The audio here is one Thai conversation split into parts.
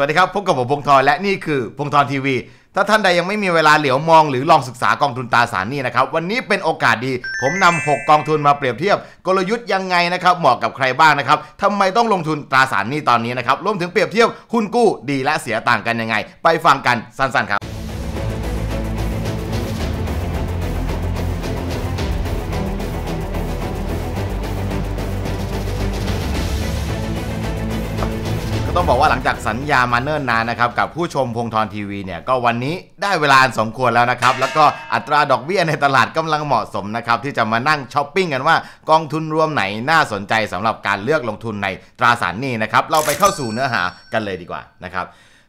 วัสดีครับพบกับผมพงทรและนี่คือพงทรทีวี ถ้าท่านใดยังไม่มีเวลาเหลียวมอง หรือลองศึกษากองทุนตราสารนี่นะครับ วันนี้เป็นโอกาสดี ผมนำ6กองทุนมาเปรียบเทียบกลยุทธ์ยังไงนะครับ เหมาะกับใครบ้างนะครับทำไมต้องลงทุนตราสารนี่ตอนนี้นะครับรวมถึงเปรียบเทียบหุ้นกู้ดีและเสียต่างกันยังไง ไปฟังกันสั้นๆครับบอกว่าหลังจากสัญญามาเนิ่นนานนะครับกับผู้ชมพงทรทีวีเนี่ยก็วันนี้ได้เวลาสมควรแล้วนะครับแล้วก็อัตราดอกเบี้ยในตลาดกำลังเหมาะสมนะครับที่จะมานั่งช้อปปิ้งกันว่า กองทุนรวมไหนน่าสนใจ สำหรับการเลือกลงทุนในตราสารนี้นะครับเราไปเข้าสู่เนื้อหากันเลยดีกว่านะครับ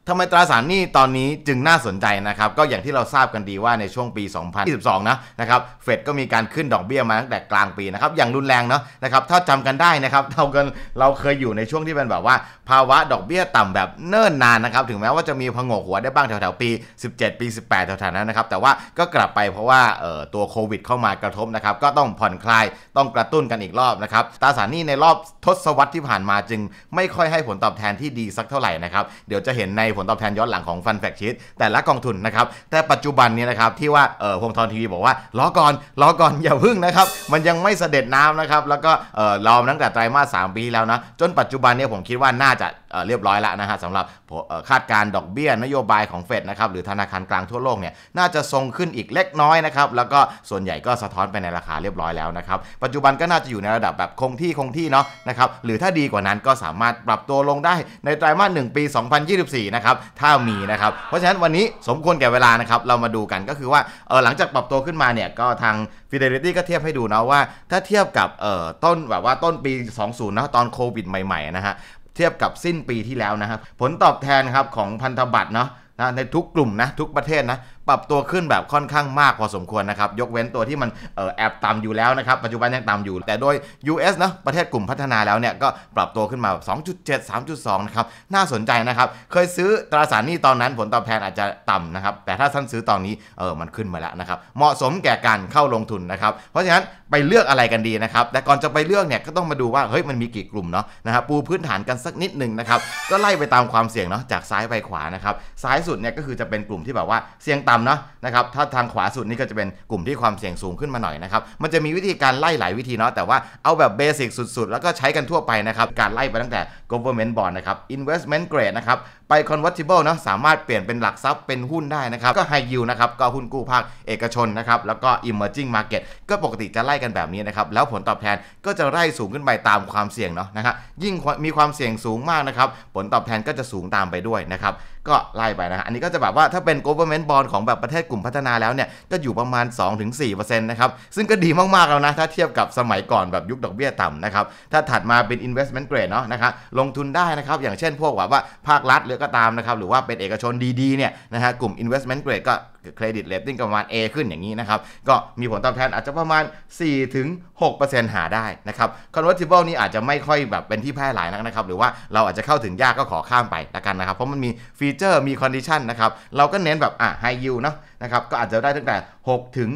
ทำไมตราสารนี้ตอนนี้จึงน่าสนใจนะครับก็อย่างที่เราทราบกันดีว่าในช่วงปี 2022 นะนะครับเฟดก็มีการขึ้นดอกเบี้ยมาตั้งแต่กลางปีนะครับอย่างรุนแรงเนาะนะครับถ้าจำกันได้นะครับเรากันเราเคยอยู่ในช่วงที่เป็นแบบว่า ภาวะดอกเบี้ยต่ำแบบเนิ่นนานนะครับถึงแม้ว่าจะมีพงกหัวได้บ้างแถวๆ ปี 17 ปี 18 แถวๆนั้นนะครับแต่ว่าก็กลับไปเพราะว่าตัวโควิด เข้ามากระทบนะครับก็ต้องผ่อนคลายต้องกระตุ้นกันอีกรอบนะครับตราสารนี้ในรอบทศวรรษที่ผ่านมาจึง ไม่ค่อยให้ผลตอบแทนที่ดีสักเท่าไหร่นะครับเดี๋ยวจะเห็นในผผลตอบแทนย้อนหลังของฟันแฟกชีตแต่ละกองทุนนะครับ แต่ปัจจุบันนี้นะครับ ที่ว่า เออพงทอนทีวีบอกว่าล้อก่อนล้อก่อนอย่าพึ่งนะครับ มันยังไม่เสด็จน้ำนะครับ แล้วก็ เออรอตั้งแต่ไตรมาสสามปีแล้วนะ จนปัจจุบันเนี่ยผมคิดว่าน่าจะเรียบร้อยแล้วนะฮะสำหรับคาดการดอกเบี้ยนโยบายของเฟดนะครับหรือธนาคาร กลางทั่วโลกเนี่ยน่าจะทรงขึ้นอีกเล็กน้อยนะครับแล้วก็ส่วนใหญ่ก็สะท้อนไปในราคาเรียบร้อยแล้วนะครับปัจจุบันก็น่าจะอยู่ในระดับแบบคงที่คงที่เนาะนะครับหรือถ้าดีกว่านั้นก็สามารถปรับตัวลงได้ในไตรมาส1ปี 2024นะครับถ้ามีนะครับ เพราะฉะนั้นวันนี้สมควรแก่เวลานะครับเรามาดูกันก็คือว่าเออหลังจากปรับตัวขึ้นมาเนี่ยก็ทาง Fidelity ก็เทียบให้ดูนะว่า ถ้าเทียบกับเอ่อต้นแบบว่าต้นปี 20นะตอนโควิดใหม่ๆนะฮะเทียบกับสิ้นปีที่แล้วนะครับผลตอบแทนครับของพันธบัตรเนาะในทุกกลุ่มนะทุกประเทศนะปรับตัวขึ้นแบบค่อนข้างมากพอสมควรนะครับ ยกเว้นตัวที่มันแอบต่ำอยู่แล้วนะครับ ปัจจุบันยังต่ำอยู่ แต่โดย US นะประเทศกลุ่มพัฒนาแล้วเนี่ยก็ปรับตัวขึ้นมา 2.7 3.2 นะครับ น่าสนใจนะครับ เคยซื้อตราสารหนี้ตอนนั้น ผลตอบแทนอาจจะต่ำนะครับ แต่ถ้าท่านซื้อตอนนี้ เออมันขึ้นมาแล้วนะครับ เหมาะสมแก่การเข้าลงทุนนะครับ เพราะฉะนั้นไปเลือกอะไรกันดีนะครับแต่ก่อนจะไปเลือกเนี่ยก็ต้องมาดูว่า เฮ้ย มันมีกี่กลุ่มเนาะ นะครับ ปูพื้นฐานกันสักนิดหนึ่งนะครับก็ไล่ไปตามความเสี่ยงเนาะจากซ้ายไปขวานะครับซ้ายสุดเนี่ยก็คือจะเป็นกลุ่มที่แบบว่าเสี่ยงต่ำำนะนะครับถ้าทางขวาสุดนี่ก็จะเป็นกลุ่มที่ความเสี่ยงสูงขึ้นมาหน่อยนะครับมันจะมีวิธีการไล่หลายวิธีเนาะแต่ว่าเอาแบบเบสิกสุดๆ แล้วก็ใช้กันทั่วไปนะครับการไล่ไปตั้งแต่ government bond นะครับ investment grade นะครับไป convertible นะสามารถเปลี่ยนเป็นหลักทรัพย์เป็นหุ้นได้นะครับก็ high yield นะครับก็หุ้นกู้ภาคเอกชนนะครับแล้วก็ emerging market ก็ปกติจะไล่กันแบบนี้นะครับแล้วผลตอบแทนก็จะไล่สูงขึ้นไปตามความเสี่ยงเนาะนะครับยิ่งมีความเสี่ยงสูงมากนะครับผลตอบแทนก็จะสูงตามไปด้วยนะครับก็ไล่ไปนะอันนี้ก็จะแบบว่าถ้าเป็น government bond ของแบบประเทศกลุ่มพัฒนาแล้วเนี่ยก็อยู่ประมาณ 2-4%นะครับซึ่งก็ดีมากๆแล้วนะถ้าเทียบกับสมัยก่อนแบบยุคดอกเบี้ยต่ำนะครับถ้าถัดมาเป็น investment grade เนาะนะครับลงทุนได้นะครับอย่างเช่น พวกว่าภาครัฐหรืก็ตามนะครับหรือว่าเป็นเอกชนดีๆเนี่ยนะฮะกลุ่ม investment grade ก็เครดิตเลตติ้งประมาณ A ขึ้นอย่างนี้นะครับก็มีผลตอบแทนอาจจะประมาณ 4-6%หาได้นะครับคอนเวอร์ติเบิลนี่อาจจะไม่ค่อยแบบเป็นที่แพร่หลายนักนะครับหรือว่าเราอาจจะเข้าถึงยากก็ขอข้ามไปละกันนะครับ เพราะมันมีฟีเจอร์มีคอนดิชันนะครับเราก็เน้นแบบอ่ะไฮยูเนาะนะครับก็อาจจะได้ตั้งแต่ 6 ถึง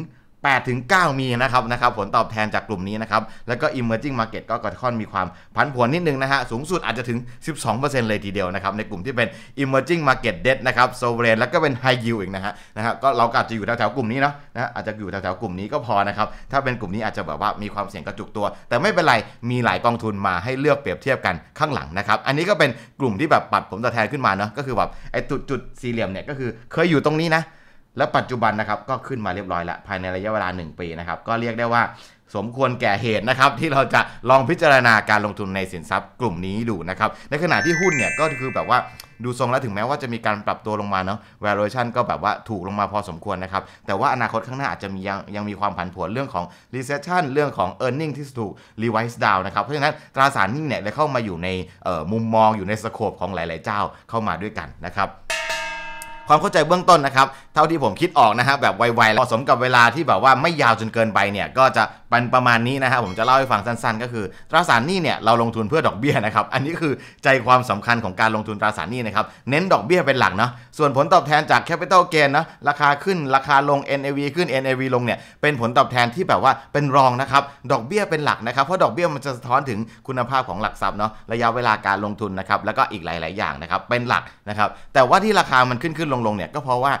8 ถึง 9 มีนะครับนะครับผลตอบแทนจากกลุ่มนี้นะครับแล้วก็ emerging market ก็กค่อนมีความผันผวนนิดนึงนะฮะสูงสุดอาจจะถึง 12%เลยทีเดียวนะครับในกลุ่มที่เป็น emerging market debt นะครับ sovereign แล้วก็เป็น high yield อีกนะฮะนะฮะก็เราอาจจะอยู่แถวๆกลุ่มนี้เนาะนะอาจจะอยู่แถวๆกลุ่มนี้ก็พอนะครับถ้าเป็นกลุ่มนี้อาจจะแบบว่ามีความเสี่ยงกระจุกตัว แต่ไม่เป็นไรมีหลายกองทุนมาให้เลือกเปรียบเทียบกันข้างหลังนะครับอันนี้ก็เป็นกลุ่มที่แบบปัดผมตะแทนขึ้นมาเนาะก็คือแบบไอ้จุดจุดสี่เหลี่ยมเนี่ยก็คือเคยอยู่ตรงนี้นะและปัจจุบันนะครับก็ขึ้นมาเรียบร้อยแล้ว ภายในระยะเวลา 1 ปีนะครับก็เรียกได้ว่าสมควรแก่เหตุนะครับที่เราจะลองพิจารณาการลงทุนในสินทรัพย์กลุ่มนี้ดูนะครับในขณะที่หุ้นเนี่ยก็คือแบบว่าดูทรงแล้วถึงแม้ว่าจะมีการปรับตัวลงมาเนาะ valuation ก็แบบว่าถูกลงมาพอสมควรนะครับแต่ว่าอนาคตข้างหน้าอาจจะมียังยังมีความผันผวนเรื่องของ recession เรื่องของ earning ที่ถูก revise down นะครับเพราะฉะนั้นตราสารนี้เนี่ยเลยเข้ามาอยู่ในมุมมองอยู่ในสโคปของหลาย ๆ เจ้าเข้ามาด้วยกันนะครับความเข้าใจเบื้องต้นนะครับ เท่าที่ผมคิดออกนะฮะแบบไวๆเหมาะสมกับเวลาที่แบบว่าไม่ยาวจนเกินไปเนี่ยก็จะเป็นประมาณนี้นะครับผมจะเล่าให้ฟังสั้นๆ ก็คือ ตราสารหนี้เนี่ยเราลงทุนเพื่อดอกเบี้ยนะครับอันนี้คือใจความสำคัญของการลงทุนตราสารหนี้นะครับเน้นดอกเบี้ยเป็นหลักเนาะส่วนผลตอบแทนจากแคปิตอลเกนนะราคาขึ้นราคาลง NAV ขึ้น NAV ลงเนี่ยเป็นผลตอบแทนที่แบบว่าเป็นรองนะครับดอกเบี้ยเป็นหลักนะครับเพราะดอกเบี้ยมันจะสะท้อนถึงคุณภาพของหลักทรัพย์เนาะระยะเวลาการลงทุนนะครับแล้วก็อีกหลาย ๆ อย่างนะครับเป็นหลักนะครับแต่ว่าที่ราคามันขึ้นขึ้นลงลงเนี่ยก็เพราะว่า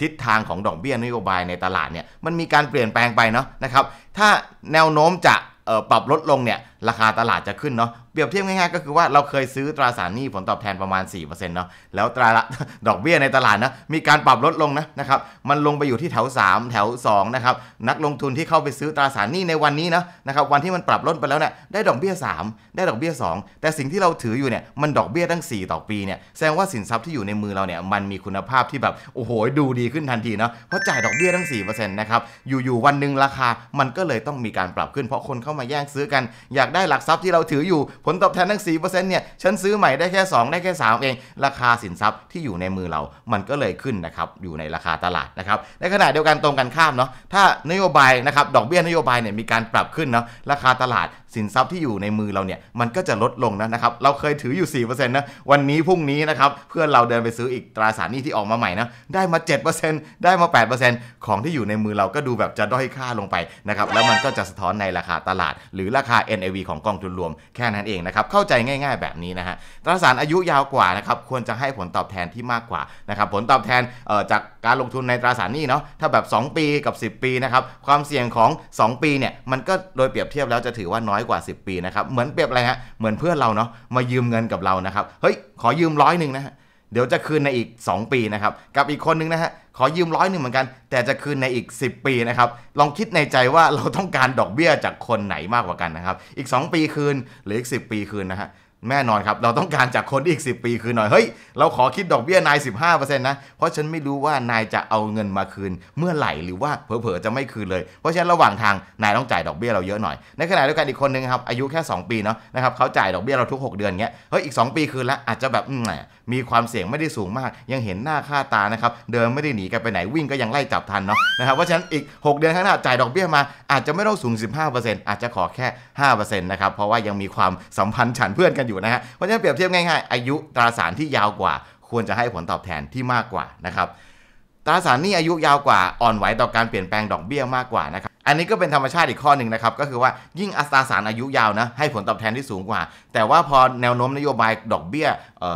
ทิศทางของดอกเบี้ยนโยบายในตลาดเนี่ยมันมีการเปลี่ยนแปลงไปเนาะนะครับถ้าแนวโน้มจะปรับลดลงเนี่ยราคาตลาด จะขึ้นเนาะเปรียบเทียบง่ายๆก็คือว่าเราเคยซื้อตราสารหนี้ผลตอบแทนประมาณ4%เนาะแล้วตราดอกเบี้ยในตลาดนะมีการปรับลดลงนะนะครับมันลงไปอยู่ที่แถว 3 แถว2นะครับนักลงทุนที่เข้าไปซื้อตราสารหนี้ในวันนี้นะนะครับวันที่มันปรับลดไปแล้วเนี่ยได้ดอกเบี้ย3ได้ดอกเบี้ย2แต่สิ่งที่เราถืออยู่เนี่ยมันดอกเบี้ยตั้ง 4 ต่อปีเนี่ยแสดงว่าสินทรัพย์ที่อยู่ในมือเราเนี่ยมันมีคุณภาพที่แบบโอ้โหดูดีขึ้นทันทีเนาะเพราะจ่ายดอกเบี้ยตั้ง4%นะครับอยู่ๆวันหนึ่งราคามันก็เลยต้องมีการปรับขึ้นเพราะคนเข้ามาแย่งซื้อกันอยาากได้หลักทรัพย์ที่เราถืออยู่ผลตอบแทนทั้ง4%เนี่ยฉันซื้อใหม่ได้แค่ 2 ได้แค่ 3 เอง ราคาสินทรัพย์ที่อยู่ในมือเรา มันก็เลยขึ้นนะครับอยู่ในราคาตลาดนะครับในขณะเดียวกันตรงกันข้ามเนาะถ้านโยบายนะครับดอกเบี้ยนโยบายเนี่ยมีการปรับขึ้นเนาะราคาตลาดสินทรัพย์ที่อยู่ในมือเราเนี่ยมันก็จะลดลงนะนะครับเราเคยถืออยู่4%นะวันนี้พรุ่งนี้นะครับเพื่อนเราเดินไปซื้ออีกตราสารหนี้ที่ออกมาใหม่นะได้มา 7%ได้มา 8%ของที่อยู่ในมือเราก็ดูแบบจะด้อยค่าลงไปนะครับแล้วมันก็จะสะท้อนในราคาตลาดหรือราคา NAV ีของกองทุนรวมแค่นั้นเองนะครับ เข้าใจง่ายๆ แบบนี้นะฮะตราสารอายุยาวกว่านะครับควรจะให้ผลตอบแทนที่มากกว่านะครับผลตอบแทนจากการลงทุนในตราสารนี้เนาะถ้าแบบ 2 ปีกับ 10 ปีนะครับความเสี่ยงของ 2 ปีเนี่ยมันก็โดยเปรียบเทียบแล้ว จะถือว่าน้อยกว่า 10 ปีนะครับเหมือนเปรียบอะไรฮะเหมือนเพื่อนเราเนาะมายืมเงินกับเรานะครับเฮ้ยขอยืมร้อยหนึ่งนะฮะเดี๋ยวจะคืนในอีก 2 ปีนะครับกับอีกคนนึงนะฮะขอยืมร้อยหนึ่งเหมือนกัน แต่จะคืนในอีก 10 ปีนะครับลองคิดในใจว่าเราต้องการดอกเบี้ยจากคนไหนมากกว่ากันนะครับอีก 2 ปีคืนหรืออีก 10 ปีคืนนะฮะแน่นอนครับ เราต้องการจากคนอีก 10 ปีคืนหน่อยเฮ้ยเราขอคิดดอกเบี้ยนาย15%นะเพราะฉันไม่รู้ว่านายจะเอาเงินมาคืนเมื่อไหร่หรือว่าเผลอๆจะไม่คืนเลยเพราะฉะนั้นระหว่างทางนายต้องจ่ายดอกเบี้ยเราเยอะหน่อยในขณะเดียวกันอีกคนนึงครับอายุแค่ 2 ปีเนาะนะครับเขาจ่ายดอกเบี้ยเราทุก 6 เดือนเงี้ยเฮ้ยอีก2ปีคืนละอาจจะแบบอืมมีความเสี่ยงไม่ได้สูงมาก ยังเห็นหน้าค่าตานะครับ เดินไม่ได้หนีกันไปไหนวิ่งก็ยังไล่จับทันเนาะนะครับเพราะฉะนั้นอีก 6 เดือนข้างหน้าจ่ายดอกเบี้ยมา อาจจะไม่ต้องสูง 15%อาจจะขอแค่5%นะครับเพราะว่ายังมีความสัมพันธ์ฉันเพื่อนกันอยู่นะฮะเพราะฉะนั้นเปรียบเทียบง่ายๆ อายุตราสารที่ยาวกว่า ควรจะให้ผลตอบแทนที่มากกว่านะครับตราสารนี้อายุยาวกว่าอ่อนไหวต่อการเปลี่ยนแปลงดอกเบี้ยมากกว่านะครับอันนี้ก็เป็นธรรมชาติอีกข้อหนึ่งนะครับ ก็คือว่ายิ่งอัตราสารอายุยาวนะให้ผลตอบแทนที่สูงกว่า แต่ว่าพอแนวโน้มนโยบายดอกเบี้ย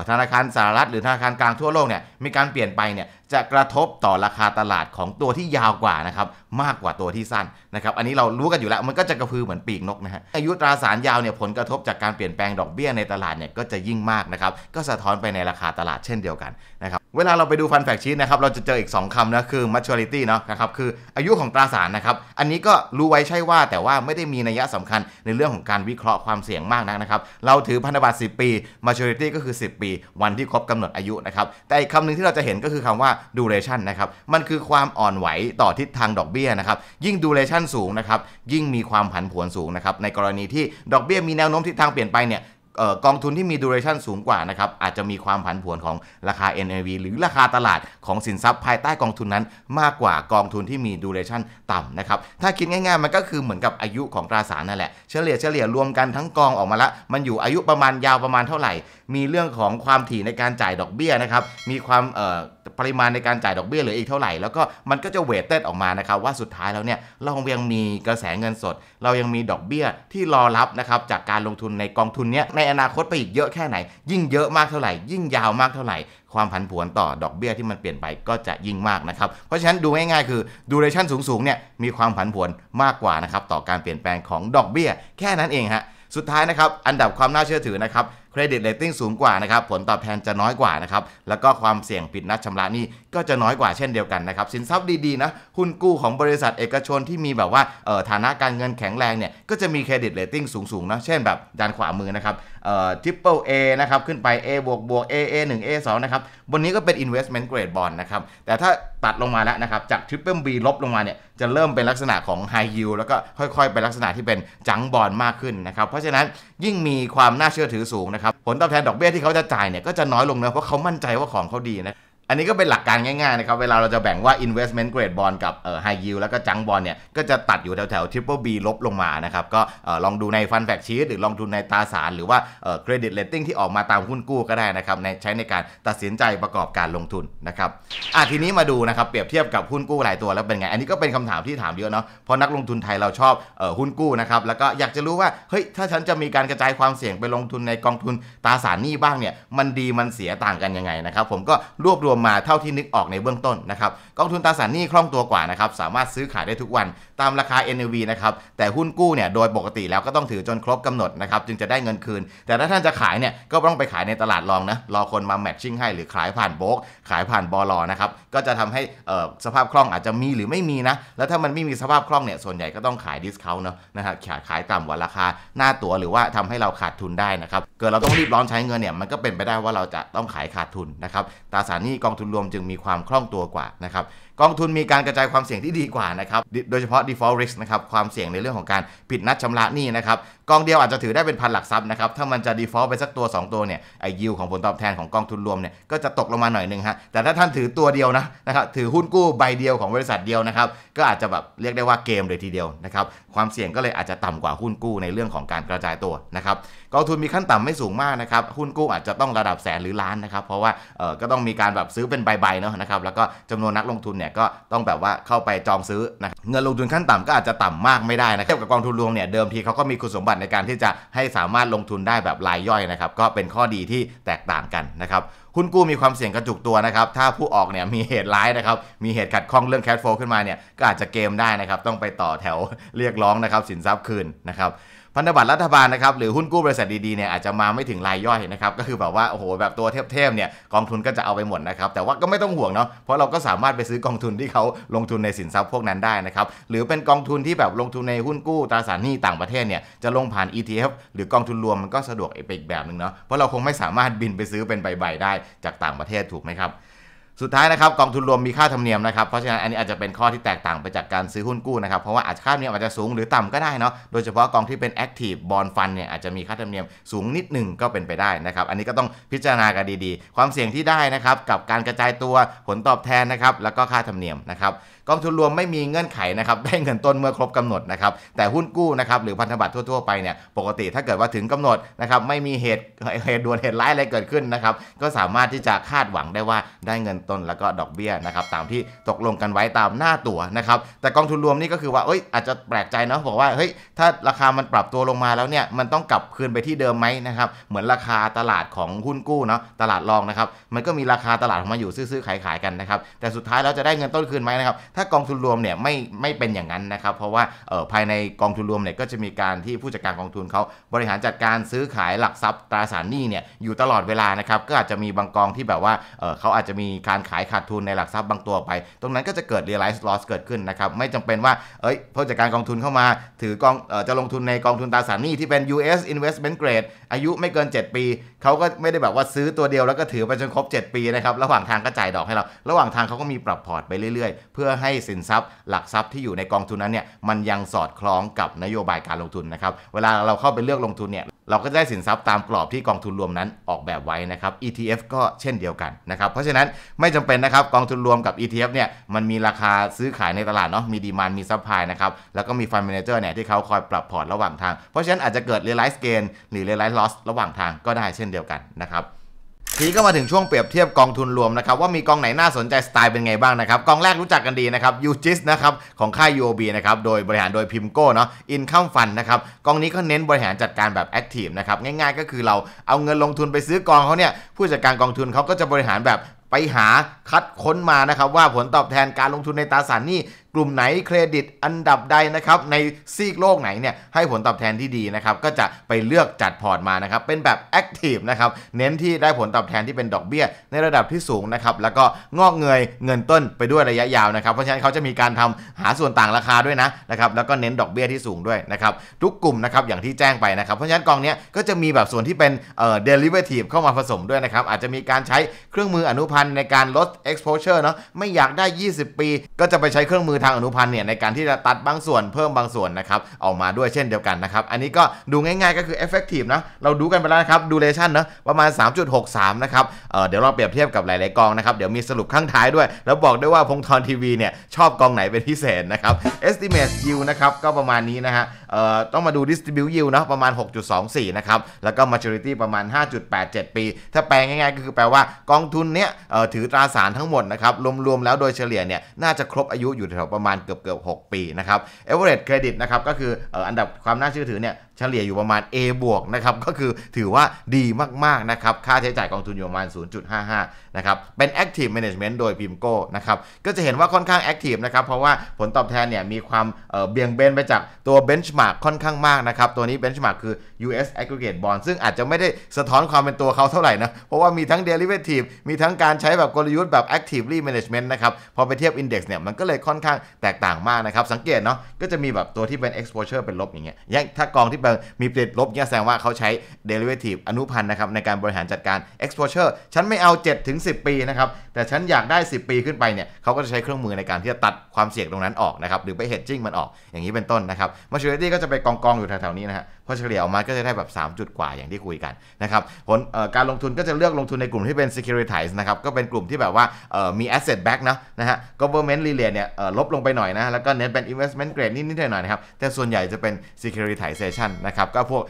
ธนาคารสหรัฐหรือธนาคารกลางทั่วโลกเนี่ยมีการเปลี่ยนไปเนี่ยจะกระทบต่อราคาตลาดของตัวที่ยาวกว่านะครับมากกว่าตัวที่สั้นนะครับอันนี้เรารู้กันอยู่แล้วมันก็จะกระพือเหมือนปีกนกนะฮะอายุตราสารยาวเนี่ยผลกระทบจากการเปลี่ยนแปลงดอกเบี้ยในตลาดเนี่ยก็จะยิ่งมากนะครับก็สะท้อนไปในราคาตลาดเช่นเดียวกันนะครับเวลาเราไปดูฟันแฟกชีตนะครับเราจะเจออีก 2คำนะคือ maturity เนาะนะครับคืออายุของตราสารนะครับอันนี้ก็รู้ไว้ใช่ว่าแต่ว่าไม่ได้มีนัยสำคัญในเรื่องของการวิเคราะห์ความเสี่ยงมากนักนะครับเราถือพันธบัตร10ปี maturity ก็คือ 10 ปี วันที่ครบกำหนดอายุนะครับแต่อีกคำหนึ่งที่เราจะเห็นก็คือคำว่าดูเรชันนะครับ มันคือความอ่อนไหวต่อทิศทางดอกเบี้ยนะครับ ยิ่งดูเรชันสูงนะครับ ยิ่งมีความผันผวนสูงนะครับ ในกรณีที่ดอกเบี้ย มีแนวโน้มทิศทางเปลี่ยนไปเนี่ยกองทุนที่มีดูเรชั่นสูงกว่านะครับ อาจจะมีความผันผวนของราคา NAV หรือราคาตลาดของสินทรัพย์ภายใต้กองทุนนั้นมากกว่ากองทุนที่มีดูเรชั่นต่ำนะครับ ถ้าคิดง่ายๆ มันก็คือเหมือนกับอายุของตราสารนั่นแหละ เฉลี่ยเฉลี่ยรวมกันทั้งกองออกมาละ มันอยู่อายุประมาณยาวประมาณเท่าไหร่ มีเรื่องของความถี่ในการจ่ายดอกเบี้ยนะครับมีความปริมาณในการจ่ายดอกเบี้ยเหลืออีกเท่าไหร่ แล้วก็มันก็จะเวทเต็ดออกมานะครับ ว่าสุดท้ายแล้วเนี่ยเรายังมีกระแสเงินสด เรายังมีดอกเบี้ยที่รอรับนะครับ จากการลงทุนในกองทุนเนี้ยในอนาคตไปอีกเยอะแค่ไหน ยิ่งเยอะมากเท่าไหร่ยิ่งยาวมากเท่าไหร่ความผันผวนต่อดอกเบี้ยที่มันเปลี่ยนไปก็จะยิ่งมากนะครับเพราะฉะนั้นดูง่ายๆคือดูเรชั่นสูงๆเนี่ยมีความผันผวนมากกว่านะครับต่อการเปลี่ยนแปลงของดอกเบี้ยแค่นั้นเองฮะสุดท้ายนะครับอันดับความน่าเชื่อถือนะครับเครดิตเลตติ้งสูงกว่านะครับ ผลตอบแทนจะน้อยกว่านะครับ แล้วก็ความเสี่ยงผิดนัดชำระนี่ก็จะน้อยกว่าเช่นเดียวกันนะครับสินทรัพย์ดีๆนะหุ้นกู้ของบริษัทเอกชนที่มีแบบว่าฐานะการเงินแข็งแรงเนี่ยก็จะมีเครดิตเลตติ้งสูงๆนะเช่นแบบด้านขวามือนะครับเอ่อปเปิลเอนะครับขึ้นไป A บวกบวก A A 1 A 2นะครับบนนี้ก็เป็น investment grade bond นะครับแต่ถ้าตัดลงมาแล้วนะครับจาก t r i ปเปิลบลงมาเนี่ยจะเริ่มเป็นลักษณะของ high yield แล้วก็ค่อยๆเป็นลักษณะที่เป็นจังบอลมากขึ้นนะครับเพราะฉะนั้นยิ่งมีความน่าเชื่อถือสูงนะครับผลตอบแทนดอกเบี้ยที่เขาจะจ่ายเนี่ยก็จะน้อยลงเนะเพราะเขามั่นใจว่าของเขาดีนะอันนี้ก็เป็นหลักการง่ายๆนะครับเวลาเราจะแบ่งว่า investment grade bond กับ high yield แล้วก็จังบอลเนี่ยก็จะตัดอยู่แถวๆ triple B ลบลงมานะครับก็ลองดูใน fund fact sheet หรือลองดูในตราสาร หรือว่าเ credit rating ที่ออกมาตามหุ้นกู้ก็ได้นะครับใช้ในการตัดสินใจประกอบการลงทุนนะครับอ่ะทีนี้มาดูนะครับเปรียบเทียบกับหุ้นกู้หลายตัวแล้วเป็นไง อันนี้ก็เป็นคำถามที่ถามเยอะเนาะเพราะนักลงทุนไทยเราชอบหุ้นกู้นะครับแล้วก็อยากจะรู้ว่าเฮ้ยถ้าฉันจะมีการกระจายความเสี่ยงไปลงทุนในกองทุนตราสารหนี้บ้างเนี่ยมันดีมันเสียต่างกันยังไงนะครับผมก็รวบรวมวมมาเท่าที่นึกออกในเบื้องต้นนะครับกองทุนตราสารหนี้คล่องตัวกว่านะครับ สามารถซื้อขายได้ทุกวันตามราคา NAV นะครับแต่หุ้นกู้เนี่ยโดยปกติแล้วก็ต้องถือจนครบกำหนดนะครับจึงจะได้เงินคืน แต่ถ้าท่านจะขายเนี่ยก็ต้องไปขายในตลาดรองนะรอคนมาแมทชิ่งให้หรือขายผ่านโบกขายผ่านบอลอนะครับก็จะทำให้สภาพคล่องอาจจะมีหรือไม่มีนะแล้วถ้ามันไม่มีสภาพคล่องเนี่ยส่วนใหญ่ก็ต้องขายดิสคาวเนาะนะครับขายขายต่ำกว่าราคาหน้าตัวหรือว่าทำให้เราขาดทุนได้นะครับเกิดเราต้องรีบร้อนใช้เงินเนี่ยมันก็เป็นไปได้ว่าเราจะต้องขายขาดทุนนะครับตราสารหนีกองทุนรวมจึงมีความคล่องตัวกว่านะครับกองทุนมีการกระจายความเสี่ยงที่ดีกว่านะครับ โดยเฉพาะ default risk นะครับ ความเสี่ยงในเรื่องของการผิดนัดชำระหนี้นะครับ กองเดียวอาจจะถือได้เป็นพันหลักทรัพย์นะครับ ถ้ามันจะ default ไปสักตัว 2 ตัวเนี่ย ไอยิวของผลตอบแทนของกองทุนรวมเนี่ย ก็จะตกลงมาหน่อยหนึ่งฮะ แต่ถ้าท่านถือตัวเดียวนะนะครับ ถือหุ้นกู้ใบเดียวของบริษัทเดียวนะครับ ก็อาจจะแบบเรียกได้ว่าเกมเลยทีเดียวนะครับ ความเสี่ยงก็เลยอาจจะต่ำกว่าหุ้นกู้ในเรื่องของการกระจายตัวนะครับ กองทุนมีขั้นต่ำไม่สูงมากนะครับ หุ้นกู้อาจจะต้องระดับแสนหรือล้านนะครับเพราะว่าก็ต้องมีการแบบซื้อเป็นใบๆเนาะนะครับแล้วก็จำนวนนักลงทุนเนี่ยก็ต้องแบบว่าเข้าไปจองซื้อนะเงินลงทุนขั้นต่ำก็อาจจะต่ำมากไม่ได้นะเทียบกับกองทุนรวมเนี่ยเดิมทีเขาก็มีคุณสมบัติในการที่จะให้สามารถลงทุนได้แบบรายย่อยนะครับก็เป็นข้อดีที่แตกต่างกันนะครับหุ้นกู้มีความเสี่ยงกระจุกตัวนะครับถ้าผู้ออกเนี่ยมีเหตุร้ายนะครับมีเหตุขัดข้องเรื่องแคดโฟขึ้นมาเนี่ยก็อาจจะเกมได้นะครับต้องไปต่อแถวเรียกร้องนะครับสินทรัพย์คืนนะครับพันธบัตรรัฐบาลนะครับหรือหุ้นกู้บริษัทดีๆเนี่ยอาจจะมาไม่ถึงรายย่อยนะครับก็คือแบบว่าโอ้โหแบบตัวเทพๆเนี่ยกองทุนก็จะเอาไปหมดนะครับแต่ว่าก็ไม่ต้องห่วงเนาะเพราะเราก็สามารถไปซื้อกองทุนที่เขาลงทุนในสินทรัพย์พวกนั้นได้นะครับหรือเป็นกองทุนที่แบบลงทุนในหุ้นกู้ตราสารหนี้ต่างประเทศเนี่ยจะลงผ่าน ETF หรือกองทุนรวมมันก็สะดวกอีกแบบหนึ่งเนาะเพราะเราคงไม่สามารถบินไปซื้อเป็นใบ ๆได้จากต่างประเทศถูกไหมครับสุดท้ายนะครับกองทุนรวมมีค่าธรรมเนียมนะครับเพราะฉะนั้นอันนี้อาจจะเป็นข้อที่แตกต่างไปจากการซื้อหุ้นกู้นะครับเพราะว่าอาจจะค่าธรรมเนียมอาจจะสูงหรือต่ำก็ได้เนาะโดยเฉพาะกองที่เป็น active bond fund เนี่ยอาจจะมีค่าธรรมเนียมสูงนิดหนึ่งก็เป็นไปได้นะครับอันนี้ก็ต้องพิจารณากันดีๆ ความเสี่ยงที่ได้นะครับกับการกระจายตัวผลตอบแทนนะครับแล้วก็ค่าธรรมเนียมนะครับกองทุนรวมไม่มีเงื่อนไขนะครับได้เงินต้นเมื่อครบกำหนดนะครับ แต่หุ้นกู้นะครับหรือพันธบัตรทั่วๆไปเนี่ยปกติถ้าเกิดว่าถึงกำหนดนะครับไม่มีเหตุเหตุด่วนเหตุร้ายอะไรเกิดขึ้นนะครับ ก็สามารถที่จะคาดหวังได้ว่าได้เงินต้นแล้วก็ดอกเบี้ยนะครับ ตามที่ตกลงกันไว้ตามหน้าตั๋วนะครับ แต่กองทุนรวมนี่ก็คือว่าเอ้ยอาจจะแปลกใจเนาะบอกว่าเฮ้ยถ้าราคามันปรับตัวลงมาแล้วเนี่ยมันต้องกลับคืนไปที่เดิมไหมนะครับ เหมือนราคาตลาดของหุ้นกู้เนาะตลาดรองนะครับ มันก็มีราคาตลาดออกมาอยู่ซื้อๆขายๆกันนะครับ แต่สุดท้ายแล้วจะได้เงินต้นคืนไหมนะครับถ้ากองทุนรวมเนี่ยไม่ไม่เป็นอย่างนั้นนะครับเพราะว่าภายในกองทุนรวมเนี่ยก็จะมีการที่ผู้จัดการกองทุนเขาบริหารจัดการซื้อขายหลักทรัพย์ตราสารหนี้เนี่ยอยู่ตลอดเวลานะครับก็อาจจะมีบางกองที่แบบว่าเขาอาจจะมีการขายขาดทุนในหลักทรัพย์บางตัวไป ตรงนั้นก็จะเกิด realized loss เกิดขึ้นนะครับไม่จำเป็นว่าเอ้ยผู้จัดการกองทุนเข้ามา ถือกองจะลงทุนในกองทุนตราสารหนี้ที่เป็น US investment grade อายุไม่เกิน 7 ปีเขาก็ไม่ได้แบบว่าซื้อตัวเดียวแล้วก็ถือไปจนครบ7ปีนะครับระหว่างทางก็จ่ายดอกให้เรา ระหว่างทางเขาก็มีปรับพอร์ต ไปเรื่อยๆ เพื่อให้สินทรัพย์หลักทรัพย์ที่อยู่ในกองทุนนั้นเนี่ยมันยังสอดคล้องกับนโยบายการลงทุนนะครับ เวลาเราเข้าไปเลือกลงทุนเนี่ยเราก็จะได้สินทรัพย์ตามกรอบที่กองทุนรวมนั้นออกแบบไว้นะครับ ETF ก็เช่นเดียวกันนะครับเพราะฉะนั้นไม่จำเป็นนะครับกองทุนรวมกับ ETF เนี่ยมันมีราคาซื้อขายในตลาดเนาะมีดีมานมีซัพพลายนะครับแล้วก็มีฟันเมนเจอร์เนี่ยที่เขาคอยปรับพอร์ตระหว่างทางเพราะฉะนั้นอาจจะเกิด realize gain หรือ realize loss ระหว่างทางก็ได้เช่นเดียวกันนะครับทีก็มาถึงช่วงเปรียบเทียบกองทุนรวมนะครับว่ามีกองไหนน่าสนใจสไตล์เป็นไงบ้างนะครับกองแรกรู้จักกันดีนะครับยูจิสนะครับของค่าย UOB นะครับโดยบริหารโดยพิมโก้เนาะอินข้ามฟันนะครับกองนี้เขาเน้นบริหารจัดการแบบแอคทีฟนะครับง่ายๆก็คือเราเอาเงินลงทุนไปซื้อกองเขาเนี่ยผู้จัดการกองทุนเขาก็จะบริหารแบบไปหาคัดค้นมานะครับว่าผลตอบแทนการลงทุนในตราสารหนี้กลุ่มไหนเครดิตอันดับใดนะครับในซีกโลกไหนเนี่ยให้ผลตอบแทนที่ดีนะครับก็จะไปเลือกจัดพอร์ตมานะครับเป็นแบบแอคทีฟนะครับเน้นที่ได้ผลตอบแทนที่เป็นดอกเบี้ยในระดับที่สูงนะครับแล้วก็งอกเงยเงินต้นไปด้วยระยะยาวนะครับเพราะฉะนั้นเขาจะมีการทำหาส่วนต่างราคาด้วยนะนะครับแล้วก็เน้นดอกเบี้ยที่สูงด้วยนะครับทุกกลุ่มนะครับอย่างที่แจ้งไปนะครับเพราะฉะนั้นกองนี้ก็จะมีแบบส่วนที่เป็นเอ่อเดลิเวอทีฟเข้ามาผสมด้วยนะครับอาจจะมีการใช้เครื่องมืออนุพันธ์ในการลด exposure เนาะไม่อยากได้ 20 ปี ก็จะไปใช้เครื่องมือทางอนุพันธ์เนี่ยในการที่จะตัดบางส่วนเพิ่มบางส่วนนะครับออกมาด้วยเช่นเดียวกันนะครับ อันนี้ก็ดูง่ายๆก็คือ effective นะเราดูกันไปแล้วนะครับดูเลชั่นนะประมาณ 3.63 นะครับเเดี๋ยวเราเปรียบเทียบกับหลายๆกองนะครับ เดี๋ยวมีสรุปข้างท้ายด้วย แล้วบอกด้วยว่าพงทอนทีวีเนี่ยชอบกองไหนเป็นพิเศษนะครับ estimate yield นะครับก็ประมาณนี้นะฮะต้องมาดู distribute yield นะประมาณ 6.24 นะครับ แล้วก็ maturity ประมาณ 5.87 ปี ถ้าแปลงง่ายๆก็คือแปลว่ากองทุนเนี้ยถือตราสารทั้งหมดนะครับ รวมๆแล้วโดยเฉลี่ยเนี่ยน่าจะครบอายุอยู่แถวประมาณเกือบเกือบ6ปีนะครับ average credit นะครับก็คืออันดับความน่าเชื่อถือเนี่ยเฉลี่ยอยู่ประมาณ A บวกนะครับก็คือถือว่าดีมากๆนะครับ ค่าใช้จ่ายกองทุนอยู่ประมาณ 0.55 นะครับ เป็น active management โดยพิมโก้นะครับ ก็จะเห็นว่าค่อนข้าง active นะครับเพราะว่าผลตอบแทนเนี่ยมีความเบี่ยงเบนไปจากตัว benchmark มาร์กค่อนข้างมากนะครับ ตัวนี้เบนช์มาร์กคือ US Aggregate Bond ซึ่งอาจจะไม่ได้สะท้อนความเป็นตัวเขาเท่าไหร่นะ เพราะว่ามีทั้ง Derivative มีทั้งการใช้แบบกลยุทธ์แบบ Actively Management นะครับพอไปเทียบ Index เนี่ยมันก็เลยค่อนข้างแตกต่างมากนะครับ สังเกตเนาะ ก็จะมีแบบตัวที่เป็น Exposure เป็นลบอย่างเงี้ยยังถ้ากองที่เป็นมีเปยบลบเนี่ยแสดงว่าเขาใช้ Derivative อนุพันธ์นะครับในการบริหารจัดการ Exposure ฉันไม่เอา7ถึง10 ปีนะครับ แต่ฉันอยากได้ 10 ปีขึ้นไปเนี่ยเขาก็จะใช้เครื่องมือในการที่จะตัดความเสี่ยงตรงนั้นออกนะครับ หรือไปเฮดจิ้งมันออกอย่างนี้เป็นต้นนะครับมาชูเรตีี่ก็จะไปกองกองอยู่แถวๆนี้นะฮะเฉลี่ยออกมาก็จะได้แบบ 3 จุดกว่าอย่างที่คุยกันนะครับผลการลงทุนก็จะเลือกลงทุนในกลุ่มที่เป็น securitize นะครับก็เป็นกลุ่มที่แบบว่ามี asset back นะนะฮะ government related เนี่ยลบลงไปหน่อยนะแล้วก็เน้นเป็น investment grade นิดๆหน่อยนะครับแต่ส่วนใหญ่จะเป็น securitization นะครับก็พวก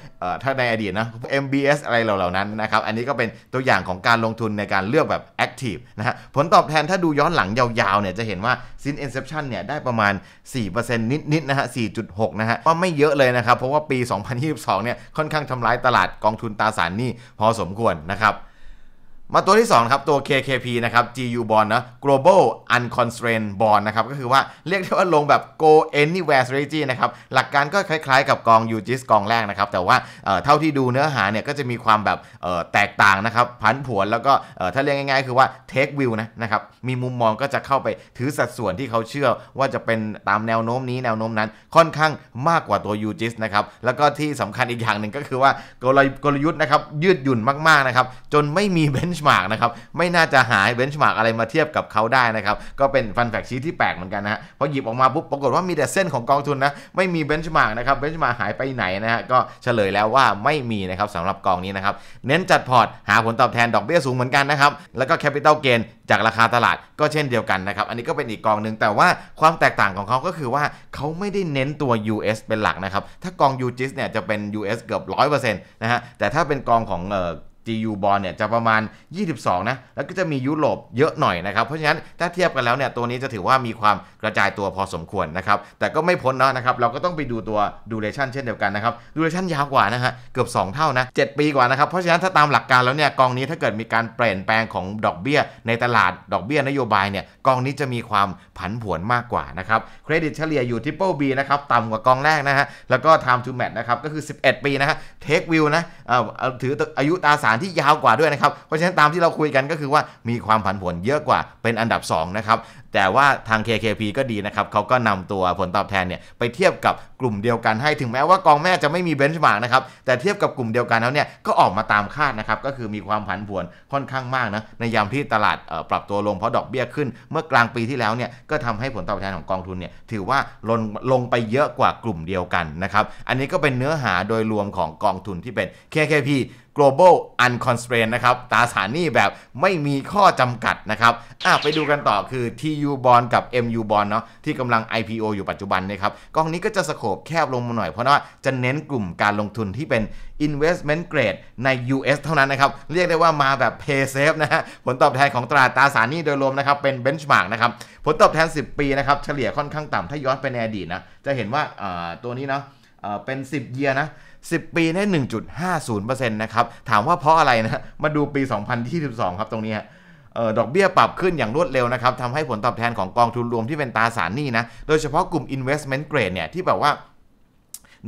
ถ้าในอดีตนะ MBS อะไรเหล่านั้นนะครับอันนี้ก็เป็นตัวอย่างของการลงทุนในการเลือกแบบ active นะฮะผลตอบแทนถ้าดูย้อนหลังยาวๆเนี่ยจะเห็นว่า since inception เนี่ยได้ประมาณ4%นิดๆนะฮะ4.6นะฮะว่าไม่เยอะเลยนะครับเพราะว่าปี 2020 2022เนี่ยค่อนข้างทำลายตลาดกองทุนตราสารหนี้พอสมควรนะครับมาตัวที่2ครับตัว KKP นะครับ GU bond นะ Global Unconstrained Bond นะครับก็คือว่าเรียกได้ว่าลงแบบ go anywhere strategy นะครับหลักการก็คล้ายๆกับกอง UGIS กองแรกนะครับ แต่ว่าเท่าที่ดูเนื้อหาเนี่ยก็จะมีความแบบแตกต่างนะครับ พันผวนแล้วก็ถ้าเรียกง่ายๆคือว่า take view นะนะครับ มีมุมมองก็จะเข้าไปถือสัดส่วนที่เขาเชื่อว่าจะเป็นตามแนวโน้มนี้แนวโน้มนั้น ค่อนข้างมากกว่าตัว UGIS นะครับแล้วก็ที่สำคัญอีกอย่างหนึ่งก็คือว่ากลยุทธ์นะครับยืดหยุ่นมากๆนะครับจนไม่มี bench ชมาร์กนะครับไม่น่าจะหายเบนช์มาร์กอะไรมาเทียบกับเขาได้นะครับก็เป็นฟันแฟกชีที่แปลกเหมือนกันนะฮะพอหยิบออกมาปุ๊บปรากฏว่ามีแต่เส้นของกองทุนนะไม่มีเบนช์มาร์กนะครับเบนช์มาร์กหายไปไหนนะฮะก็เฉลยแล้วว่าไม่มีนะครับสำหรับกองนี้นะครับเน้นจัดพอร์ตหาผลตอบแทนดอกเบี้ยสูงเหมือนกันนะครับแล้วก็แคปิตอลเกนจากราคาตลาดก็เช่นเดียวกันนะครับอันนี้ก็เป็นอีกกองหนึ่งแต่ว่าความแตกต่างของเขาก็คือว่าเขาไม่ได้เน้นตัว US เป็นหลักนะครับถ้ากอง u j i s เนี่ยจะเป็น US เกือบ100%นะฮะแต่ถ้าเป็นกองของจียูบอลเนี่ยจะประมาณ 22นะ แล้วก็จะมียุโรปเยอะหน่อยนะครับ เพราะฉะนั้นถ้าเทียบกันแล้วเนี่ยตัวนี้จะถือว่ามีความกระจายตัวพอสมควรนะครับ แต่ก็ไม่พ้นเนาะนะครับ เราก็ต้องไปดูตัวดูเรชั่นเช่นเดียวกันนะครับดูเรชั่นยาวกว่านะฮะ เกือบ 2 เท่านะ7ปีกว่านะครับ เพราะฉะนั้นถ้าตามหลักการแล้วเนี่ยกองนี้ถ้าเกิดมีการเปลี่ยนแปลงของดอกเบี้ย ในตลาดดอกเบี้ยนโยบายเนี่ยกองนี้จะมีความผันผวนมากกว่านะครับ เครดิตเฉลี่ยอยู่ทิปเปิลบีนะครับต่ำกว่ากองแรกนะฮะ แล้วก็ไทม์ทูแมทนะครับก็คือ 11 ปีนะฮะควิวนะเอ่อถืออายุตาสานที่ยาวกว่าด้วยนะครับ เพราะฉะนั้นตามที่เราคุยกันก็คือว่ามีความผันผวนเยอะกว่าเป็นอันดับ 2 นะครับแต่ว่าทาง KKP ก็ดีนะครับเขาก็นำตัวผลตอบแทนเนี่ยไปเทียบกับกลุ่มเดียวกันให้ถึงแม้ว่ากองแม่จะไม่มีเบนช์มาร์กนะครับแต่เทียบกับกลุ่มเดียวกันแล้วเนี่ยก็ออกมาตามคาดนะครับก็คือมีความผันผวนค่อนข้างมากนะในยามที่ตลาดปรับตัวลง เพราะดอกเบี้ยขึ้น เมื่อกลางปีที่แล้วเนี่ยก็ทำให้ผลตอบแทนของกองทุนเนี่ยถือว่าลงลงไปเยอะกว่ากลุ่มเดียวกันนะครับอันนี้ก็เป็นเนื้อหาโดยรวมของกองทุนที่เป็น KKP global unconstrained นะครับตราสารนี้แบบไม่มีข้อจำกัดนะครับอ่ะไปดูกันต่อคือ TU TCU บอลกับ MU บอลเนาะที่กำลัง IPO อยู่ปัจจุบันนะครับกองนี้ก็จะสโคบแคบลงมาหน่อย เพราะว่าจะเน้นกลุ่มการลงทุนที่เป็น investment grade ใน US เท่านั้นนะครับเรียกได้ว่ามาแบบ pay safe นะฮะผลตอบแทนของตราตราสารนี้โดยรวมนะครับเป็น benchmark นะครับผลตอบแทน 10 ปีนะครับเฉลี่ยค่อนข้างต่ำถ้าย้อนไปในอดีตนะจะเห็นว่าตัวนี้เนาะเป็น 10 เยียนะ 10 ปีได้ 1.50%นะครับถามว่าเพราะอะไรนะมาดูปี 2022ครับตรงนี้ฮะดอกเบี้ยปรับขึ้นอย่างรวดเร็วนะครับทำให้ผลตอบแทนของกองทุนรวมที่เป็นตราสารหนี้นะ โดยเฉพาะกลุ่ม investment grade เนี่ยที่แบบว่า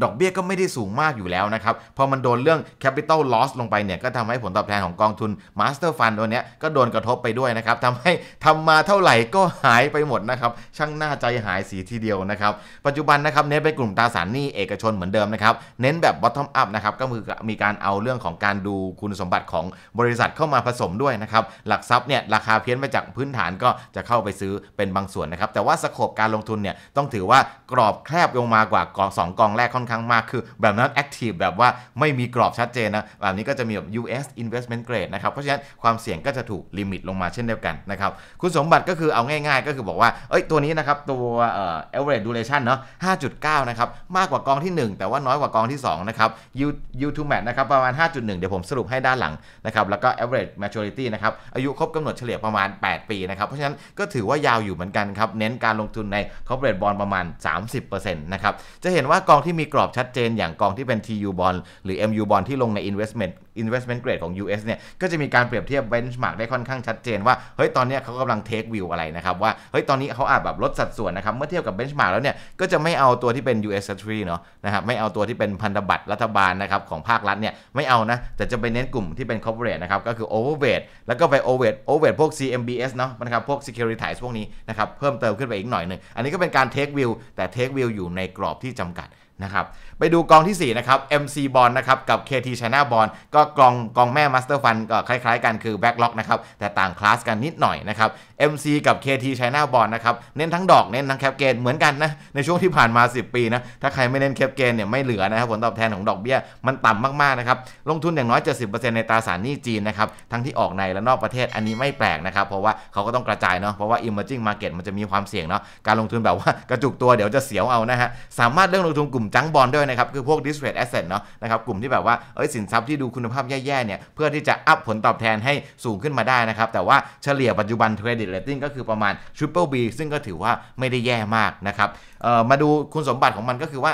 ดอกเบี้ยก็ไม่ได้สูงมากอยู่แล้วนะครับพอมันโดนเรื่อง capital loss ลงไปเนี่ย ก็ทำให้ผลตอบแทนของกองทุน master fund ตัวเนี้ยก็โดนกระทบไปด้วยนะครับทำให้ทำมาเท่าไหร่ก็หายไปหมดนะครับช่างหน้าใจหายสีทีเดียวนะครับ ปัจจุบันนะครับเน้นเป็นกลุ่มตราสารหนี้เอกชนเหมือนเดิมนะครับ เน้นแบบ bottom up นะครับก็คือมีการเอาเรื่องของการดูคุณสมบัติของบริษัทเข้ามาผสมด้วยนะครับหลักทรัพย์เนี่ยราคาเพี้ยนไปจากพื้นฐานก็จะเข้าไปซื้อเป็นบางส่วนนะครับแต่ว่าสโคปการลงทุนเนี่ยต้องถือว่ากรอบแคบลงมากว่ากองสองกอง แรกค่อนอนข้างมากคือแบบนั้นแอคทีฟแบบว่าไม่มีกรอบชัดเจนนะ แบบนี้ก็จะมีแบบ US investment grade นะครับ เพราะฉะนั้นความเสี่ยงก็จะถูกลิมิตลงมาเช่นเดียวกันนะครับ คุณสมบัติก็คือเอาง่ายๆ ก็คือบอกว่า เอ้ยตัวนี้นะครับ ตัวเอ่อ average duration เนาะ5.9 นะครับ มากกว่ากองที่ 1 แต่ว่าน้อยกว่ากองที่ 2 นะครับ U U to m a t นะครับ ประมาณ 5.1 เดี๋ยวผมสรุปให้ด้านหลังนะครับแล้วก็ average maturity นะครับอายุครบกำหนดเฉลี่ยประมาณ 8 ปีนะครับเพราะฉะนั้นก็ถือว่ายาวอยู่เหมือนกันครับเน้นการลงทุนใน corporate bond ประมาณ 30%นะครับจะเห็นว่ากองที่มีกรอบชัดเจนอย่างกองที่เป็น TU บอลหรือ MU บอลที่ลงใน Investment investment grade ของ US เนี่ย ก็จะมีการเปรียบเทียบ benchmark ได้ค่อนข้างชัดเจน ว่า เฮ้ย ตอนนี้เขากำลัง take view อะไรนะครับ ว่า เฮ้ย ตอนนี้เขาอาจแบบลดสัดส่วนนะครับ เมื่อเทียบกับ benchmark แล้วเนี่ย ก็จะไม่เอาตัวที่เป็น US Treasury เนาะนะครับ ไม่เอาตัวที่เป็นพันธบัตรรัฐบาลนะครับของภาครัฐเนี่ย ไม่เอานะ แต่จะไปเน้นกลุ่มที่เป็น corporate นะครับ ก็คือ overweight แล้วก็ไป overweight overweight พวก CMBS เนาะนะครับ พวก securitize พวกนี้นะครับ เพิ่มเติมขึ้นไปอีกหน่อยหนึ่งอันนี้ก็เป็นการ take view แต่ take view อยู่ในกรอบที่จำกัดนะครับไปดูกองที่4นะครับ MC Bond นะครับกับ KT China Bond ก็กองกองแม่มาสเตอร์ฟันก็คล้าย ๆ กันคือแบ็กล็อกนะครับแต่ต่างคลาสกันนิดหน่อยนะครับ MC กับ KT ชัยนาบอลนะครับเน้นทั้งดอกเน้นทั้งแคปเกนเหมือนกันนะในช่วงที่ผ่านมา 10 ปีนะถ้าใครไม่เน้นแคปเกนเนี่ยไม่เหลือนะครับผลตอบแทนของดอกเบี้ย มันต่ำมากๆนะครับลงทุนอย่างน้อย 70%ในตราสารหนี้จีนนะครับทั้งที่ออกในและนอกประเทศอันนี้ไม่แปลกนะครับเพราะว่าเขาก็ต้องกระจายเนาะเพราะว่า emerging market มันจะมีความเสี่ยงเนาะการลงทุนแบบว่ากระจุกตัวเดี๋ยวจะเสียวเอานะฮะสามารถเลือกลงทุนกลุ่มจังบอลด้วยนะครับคือพวก distressed asset เนาะนะครับกลุ่มที่แบบว่าเอ้ยสินทรัพย์ที่ดูคุณภาพแย่ๆเนี่ยเพื่อที่จะอัพผลตอบแทนให้สูงขึ้นมาได้นะครับ แต่ว่าเฉลี่ยปัจจุบันเครดิตเรตติ้งก็คือประมาณ Triple B ซึ่งก็ถือว่าไม่ได้แย่มากนะครับมาดูคุณสมบัติของมันก็คือว่า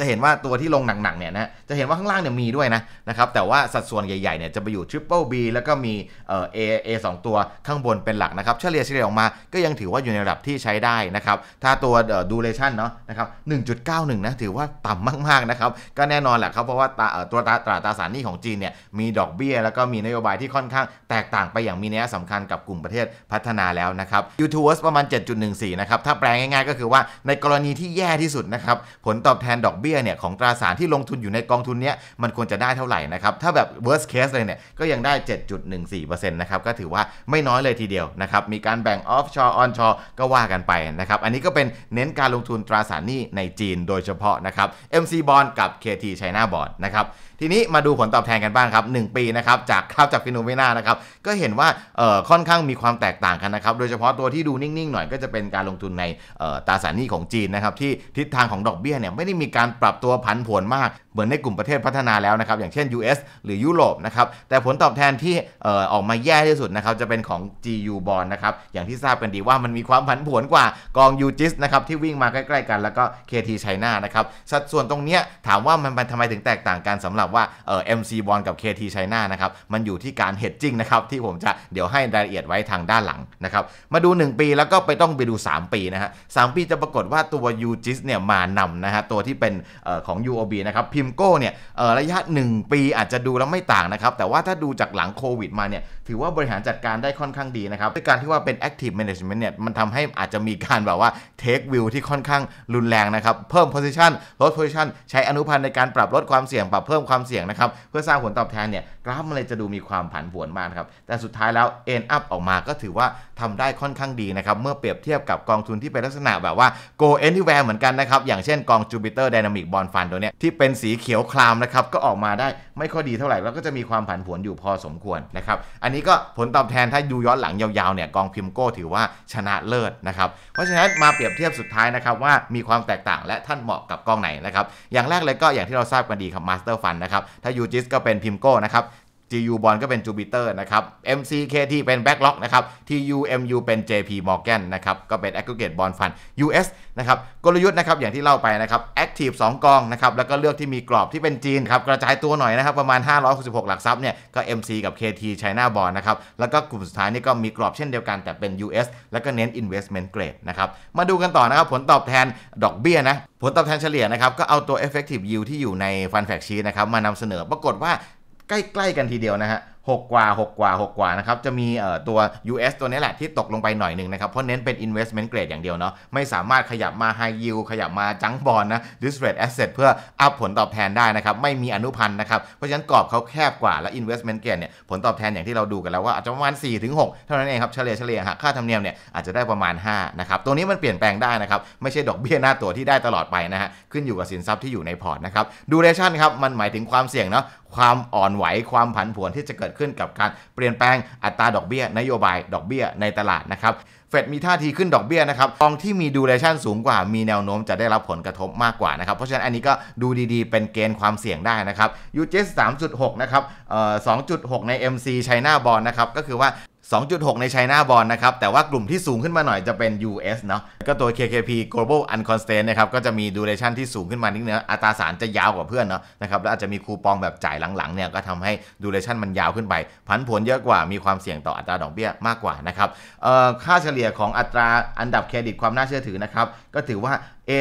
จะเห็นว่าตัวที่ลงหนักๆเนี่ยนะ จะเห็นว่าข้างล่างเนี่ยมีด้วยนะนะครับ แต่ว่าสัดส่วนใหญ่ๆเนี่ยจะไปอยู่ Triple B แล้วก็มีเอเอเอสองตัวข้างบนเป็นหลักนะครับ เฉลี่ยเฉลี่ยออกมาก็ยังถือว่าอยู่ในระดับที่ใช้ได้นะครับ ถ้าตัวดูเลชั่นเนาะนะครับหนึ่งจุดเก้าหนึ่งนะถือว่าต่ำมากๆนะครับ ก็แน่นอนแหละครับ เพราะว่าตัวตราตราสารหนี้ของจีนเนี่ยมีดอกเบี้ยแล้วก็มีนโยบายที่ค่อนข้าง แตกต่างไปอย่างมีนัยสำคัญกับกลุ่มประเทศพัฒนาแล้วนะครับยูทูบประมาณ 7.14นะครับถ้าแปลง่ายๆก็คือว่าในกรณีที่แย่ที่สุดนะครับผลตอบแทนดอกเบบี้ยเนี่ยของตราสารที่ลงทุนอยู่ในกองทุนเนี้ย มันควรจะได้เท่าไหร่นะครับ ถ้าแบบ worst case เลยเนี่ย ก็ยังได้ 7.14%นะครับก็ถือว่าไม่น้อยเลยทีเดียวนะครับ มีการแบ่ง offshore onshore ก็ว่ากันไปนะครับ อันนี้ก็เป็นเน้นการลงทุนตราสารหนี้ในจีนโดยเฉพาะนะครับ MC Bond กับ KT China Bond นะครับทีนี้มาดูผลตอบแทนกันบ้างครับ 1 ปีนะครับจากข้าวจากฟิโนเมนานะครับก็เห็นว่าค่อนข้างมีความแตกต่างกันนะครับ โดยเฉพาะตัวที่ดูนิ่งๆหน่อย ก็จะเป็นการลงทุนในตราสารหนี้ของจีนนะครับที่ทิศทางของดอกเบี้ยเนี่ยไม่ได้มีการปรับตัวผันผวนมากเหมือนในกลุ่มประเทศพัฒนาแล้วนะครับอย่างเช่น US หรือยุโรปนะครับแต่ผลตอบแทนที่ออกมาแย่ที่สุดนะครับจะเป็นของ GU Bond นะครับอย่างที่ทราบกันดีว่ามันมีความผันผวนกว่ากอง u g i s นะครับที่วิ่งมาใกล้ ๆกันแล้วก็ KT China นะครับสัดส่วนตรงเนี้ยถามว่ามันทำไมถึงแตกต่างกันสำหรับว่าเอ่อ MC Bond กับ KT China นะครับมันอยู่ที่การเฮดจิ้งนะครับที่ผมจะเดี๋ยวให้รายละเอียดไว้ทางด้านหลังนะครับมาดู 1 ปีแล้วก็ไปต้องไปดู 3 ปีนะฮะสปีจะปรากฏว่าตัว u g i s เนี่ยมานำนะฮะตัวที่เป็นของ UOB นะครับิมโก้เนี่ยระยะ 1 ปีอาจจะดูแล้วไม่ต่างนะครับแต่ว่าถ้าดูจากหลังโควิดมาเนี่ยถือว่าบริหารจัดการได้ค่อนข้างดีนะครับด้วยการที่ว่าเป็น active management เนี่ยมันทำให้อาจจะมีการแบบว่า take view ที่ค่อนข้าง รุนแรงนะครับเพิ่ม position ลด position ใช้อนุพันธ์ในการปรับลดความเสี่ยงปรับเพิ่มความเสี่ยงนะครับเพื่อสร้างผลตอบแทนเนี่ยราฟมันเลยจะดูมีความผันผวนมากครับแต่สุดท้ายแล้ว end up ออกมาก็ถือว่าทำได้ค่อนข้างดีนะครับเมื่อเปรียบเทียบกับกองทุนที่เป็นลักษณะแบบว่า go anywhere เหมือนกันนะครับอย่างเช่นกอง Jupiter Dynamic Bond Fund ตัวเนี้ยที่เป็นสีเขียวคลามนะครับก็ออกมาได้ไม่ค่อยดีเท่าไหร่ แล้วก็จะมีความผันผวนอยู่พอสมควรนะครับอันนี้ก็ผลตอบแทนถ้าดูย้อนหลังยาวๆเนี่ยกองพิมโก้ถือว่าชนะเลิศนะครับเพราะฉะนั้นมาเปรียบเทียบสุดท้ายนะครับว่ามีความแตกต่างและท่านเหมาะกับกองไหนนะครับอย่างแรกเลยก็อย่างที่เราทราบกันดีครับ Master Fund นะครับถ้ายูจิสก็เป็นพิมโก้นะครับ GU Bond ก็เป็น Jupiter นะครับ MCKT เป็น b a c k l o g นะครับ TUMU เป็น JP Morgan นะครับก็เป็น Aggregate Bond Fund US นะครับกลยุทธ์นะครับอย่างที่เล่าไปนะครับ Active 2กองนะครับแล้วก็เลือกที่มีกรอบที่เป็นจีนครับกระจายตัวหน่อยนะครับประมาณ 566 หลักทรัพย์เนี่ยก็ MC กับ KT China Bond นะครับแล้วก็กลุ่มสุดท้ายนี่ก็มีกรอบเช่นเดียวกัน แต่เป็น US แล้วก็เน้น Investment Grade นะครับมาดูกันต่อนะครับผลตอบแทนดอกเบี้ยนะผลตอบแทนเฉลี่ยนะครับก็เอาตัว effective yield ที่อยู่ใน fund fact sheet นะครับมานำเสนอปรากฏว่าใกล้ๆกันทีเดียวนะฮะ6กว่า 6 กว่า 6 กว่านะครับ จะมีตัว US ตัวนี้แหละที่ตกลงไปหน่อยหนึ่งนะครับ เพราะเน้นเป็น investment grade อย่างเดียวเนาะ ไม่สามารถขยับมา high yield ขยับมาจังบอลนะ d i s r e t d asset เพื่ออัพผลตอบแทนได้นะครับ ไม่มีอนุพันธ์นะครับ เพราะฉะนั้นกรอบเขาแคบกว่าและ investment grade เนี่ย ผลตอบแทนอย่างที่เราดูกันแล้วว่าอาจจะประมาณ4-6 เท่านั้นเองครับเฉลี่ยเฉลี่ยหักค่าธรรมเนียมเนี่ยอาจจะได้ประมาณ5นะครับ ตัวนี้มันเปลี่ยนแปลงได้นะครับ ไม่ใช่ดอกเบี้ยหน้าตัวที่ได้ตลอดไปนะฮะ ขึ้นอยู่กับสินทรัพย์ที่อยู่ในพอร์ตนะครับ duration ครับมันหมายถึงความเสี่ยงเนาะความอ่อนไหวความผันผวนที่จะเกิดขึ้นกับการเปลี่ยนแปลงอัตราดอกเบี้ย นโยบายดอกเบี้ย ในตลาดนะครับเฟดมีท่าทีขึ้นดอกเบี้ยนะครับกองที่มีดูเลชั่นสูงกว่า มีแนวโน้มจะได้รับผลกระทบมากกว่านะครับเพราะฉะนั้นอันนี้ก็ดูดี ๆ เป็นเกณฑ์ความเสี่ยงได้นะครับยูเจสสามจุดหกนะครับสองจุดหกใน MC ไชน่าบอลนะครับก็คือว่า2.6 ในไชน่าบอลนะครับ แต่ว่ากลุ่มที่สูงขึ้นมาหน่อยจะเป็น US เนาะ ก็ตัว KKP Global Unconstant นะครับ ก็จะมี duration ที่สูงขึ้นมานิดนึงอัตราสารจะยาวกว่าเพื่อนเนาะนะครับ แล้วอาจจะมีคูปองแบบจ่ายหลังๆเนี่ยก็ทำให้ duration มันยาวขึ้นไปผันผลเยอะกว่ามีความเสี่ยงต่ออัตราดอกเบี้ยมากกว่านะครับค่าเฉลี่ยของอัตราอันดับเครดิตความน่าเชื่อถือนะครับ ก็ถือว่า A+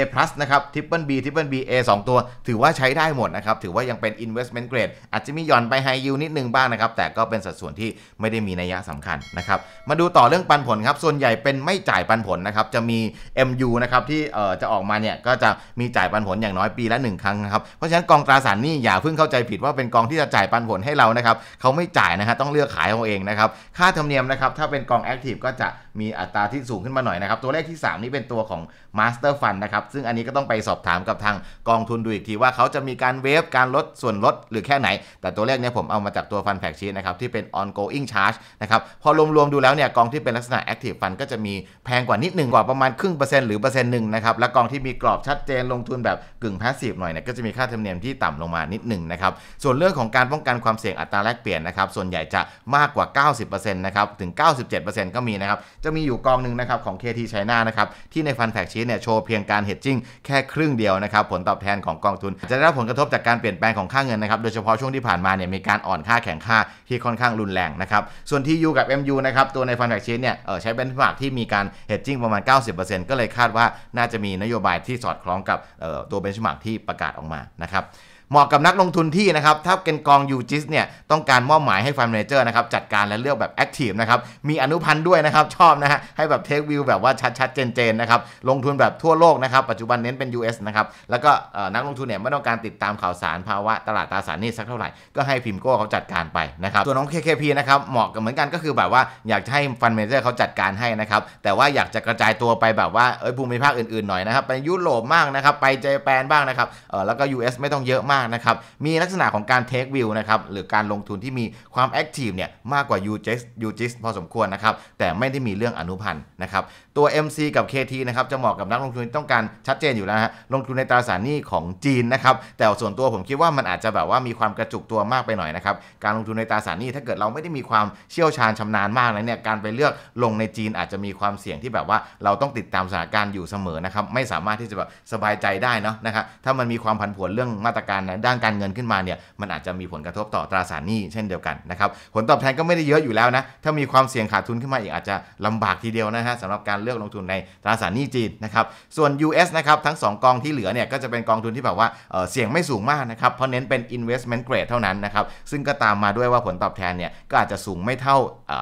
นะครับ Triple B Triple B A 2ตัว ถือว่าใช้ได้หมดนะครับถือว่ายังเป็น investment grade อาจจะมีหย่อนไป high yield นิดนึงบ้างนะครับแต่ก็เป็นสัดส่วนที่ไม่ได้มีนัยสำคัญนะครับมาดูต่อเรื่องปันผลครับส่วนใหญ่เป็นไม่จ่ายปันผลนะครับจะมี MU นะครับที่จะออกมาเนี่ยก็จะมีจ่ายปันผลอย่างน้อยปีละ1ครั้งนะครับเพราะฉะนั้นกองตราสารนี้อย่าเพิ่งเข้าใจผิดว่าเป็นกองที่จะจ่ายปันผลให้เรานะครับเขาไม่จ่ายนะฮะต้องเลือกขายเอาเองนะครับค่าธรรมเนียมนะครับถ้าเป็นกอง active ก็จะมีอัตราที่สูงขึ้นมาหน่อยนะครับ ตัวเลขที่ 3 นี้เป็นตัวของ Master Fund นะครับ ซึ่งอันนี้ก็ต้องไปสอบถามกับทางกองทุนดูอีกทีว่าเขาจะมีการเวฟการลดส่วนลดหรือแค่ไหน แต่ตัวเลขเนี้ยผมเอามาจากตัวฟันแฟกชีนะครับที่เป็น ongoing charge นะครับ พอรวมๆดูแล้วเนี่ยกองที่เป็นลักษณะ active fund ก็จะมีแพงกว่านิดหนึ่งกว่าประมาณครึ่งเปอร์เซ็นต์หรือเปอร์เซ็นต์หนึ่งนะครับ และกองที่มีกรอบชัดเจนลงทุนแบบกึ่ง passive หน่อยเนี่ยก็จะมีค่าธรรมเนียมที่ต่ำลงมานิดหนึ่งนะครับ ส่วนเรื่องของการป้องกันความเสี่ยงอัตราแลกเปลี่ยนนะครับส่วนใหญ่จะมากกว่า 90%นะครับถึง 97%ก็มีนะครับจะมีอยู่กองหนึ่งนะครับของ KT China นะครับที่ในฟันแฟกชีสเนี่ยโชว์เพียงการเฮดจิ้งแค่ครึ่งเดียวนะครับผลตอบแทนของกองทุน จะได้รับผลกระทบจากการเปลี่ยนแปลงของค่าเงินนะครับโดยเฉพาะช่วงที่ผ่านมาเนี่ยมีการอ่อนค่าแข็งค่าที่ค่อนข้างรุนแรงนะครับส่วนทีย u กับ MU นะครับตัวในฟันแฟกชีสเนี่ยเออใช้เป็นผักที่มีการเฮดจิ้งประมาณ 90%ก็เลยคาดว่าน่าจะมีนโยบายที่สอดคล้องกับออตัวเบนช์มาร์กที่ประกาศออกมานะครับเหมาะกับนักลงทุนที่นะครับถ้าเป็นกองยูจิสเนี่ยต้องการมอบหมายให้ฟันเมเจอร์นะครับจัดการและเลือกแบบแอคทีฟนะครับมีอนุพันธ์ด้วยนะครับชอบนะฮะให้แบบเทควิวแบบว่าชัดๆ เจนๆนะครับลงทุนแบบทั่วโลกนะครับปัจจุบันเน้นเป็น US นะครับแล้วก็นักลงทุนเนี่ยไม่ต้องการติดตามข่าวสารภาวะตลาดตราสารนี่สักเท่าไหร่ ก็ให้พิมโก้เขาจัดการไปนะครับตัวน้อง KKP นะครับเหมาะกับเหมือนกันก็คือแบบว่าอยากให้ฟันเมเจอร์เขาจัดการให้นะครับแต่ว่าอยากจะกระจายตัวไปแบบว่าเอ้ยภูมิภาคอื่นๆหน่อยนะครับไปยุโรปมากนะครับไปเจแปนบ้างนะครับเออแล้วก็ US ไม่ต้องเยอะมากากนะครับมีลักษณะของการเทควิวนะครับหรือการลงทุนที่มีความแอคทีฟเนี่ยมากกว่า u j s u j s พอสมควรนะครับแต่ไม่ได้มีเรื่องอนุพันธ์นะครับตัว MC กับ KT นะครับจะเหมาะกับนักลงทุนที่ต้องการชัดเจนอยู่แล้วฮะลงทุนในตราสารหนี้ของจีนนะครับแต่ส่วนตัวผมคิดว่ามันอาจจะแบบว่ามีความกระจุกตัวมากไปหน่อยนะครับการลงทุนในตราสารหนี้ถ้าเกิดเราไม่ได้มีความเชี่ยวชาญชำนาญมากนะเนี่ยการไปเลือกลงในจีนอาจจะมีความเสี่ยงที่แบบว่าเราต้องติดตามสถานการณ์อยู่เสมอนะครับไม่สามารถที่จะแบบสบายใจได้เนาะนะครับถ้ามันมีความผันผวนเรื่องมาตรการด้านการเงินขึ้นมาเนี่ยมันอาจจะมีผลกระทบต่อตราสารหนี้ เช่นเดียวกันนะครับผลตอบแทนก็ไม่ได้เยอะอยู่แล้วนะถ้ามีความเสี่ยงขาดทุนขึ้นมาอีกอาจจะลำบากทีเดียวนะฮะสำหรับการเลือกลงทุนในตราสารหนี้จีนนะครับส่วน US นะครับทั้ง 2กองที่เหลือเนี่ยก็จะเป็นกองทุนที่แบบว่าเสี่ยงไม่สูงมากนะครับเพราะเน้นเป็น investment grade เท่านั้นนะครับซึ่งก็ตามมาด้วยว่าผลตอบแทนเนี่ยก็อาจจะสูงไม่เท่า